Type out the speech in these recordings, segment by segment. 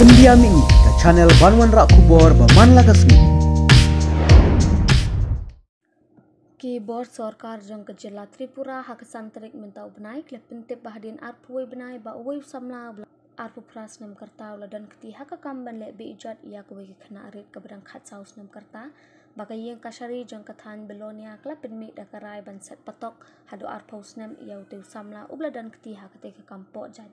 India Mini, ke channel Banwan Rak Kubur Baman Laga Sungi. Kibor Sorkar Jeng Kejela Tripura Hak Santrik Minta Ubenai Kelih Pintip Bahadien Arpuwe Benai Ba Uwe Usamla lah Arpu Pras Nem Kerta Uladan Ketih Hak Kekamban Lek Bi Ijat Ia Kewe Kena Arit Kebedang Khat Saus Nem Kerta Kekamban bagayeng kasari jang kathan belonia kla pinmi dakarai ban set patok hadu ar phosnem yaute samla ubladan kti ha kate ka kampo jan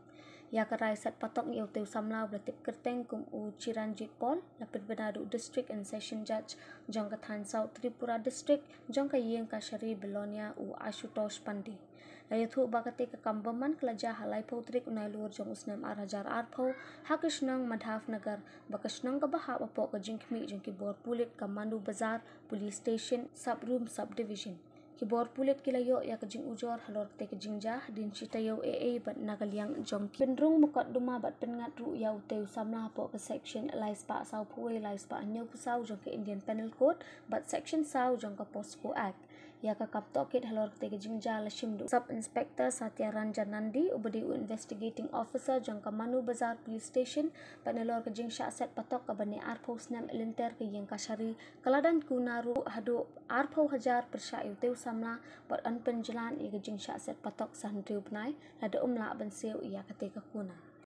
ya karai set patok yaute samla ubletip kerteng kum u chiranjit pol lapit benadu district and session judge jang kathan south tripura district jang kayeng kasari belonia u ashutosh pandi Layathuk bakatik kambaman kelaja halaipo trik unai luar jong usnam ar hajar arpo hakishnang madhav nagar bakashnang kabaha apo kajingkmi jongki bor pulik kamandu bazar police station sub room sub division kibor pulit kilayo ya kejing ujor halor te kejing jah din cita yo ee eh, eh, bat nagal yang jongki penrung mukat duma bat pengat ru ya ute usamla po ke section lais pa sau puwe lais pa anyo pusau jongke indian penal code bat section sau jongke posko act ya ka kap tokit halor te kejing jah lashim du sub inspector satya ranjan nandi ubedi u investigating officer jongke manu bazar police station bat nalor kejing syak set patok ke bani arpo snem lenter ke yang kasari kaladan kunaru hadu arpo hajar persyak yute usamla samla bot an penjalan i gajing sha set patok san riu pnai la da um la ban siu ya ka te ka kuna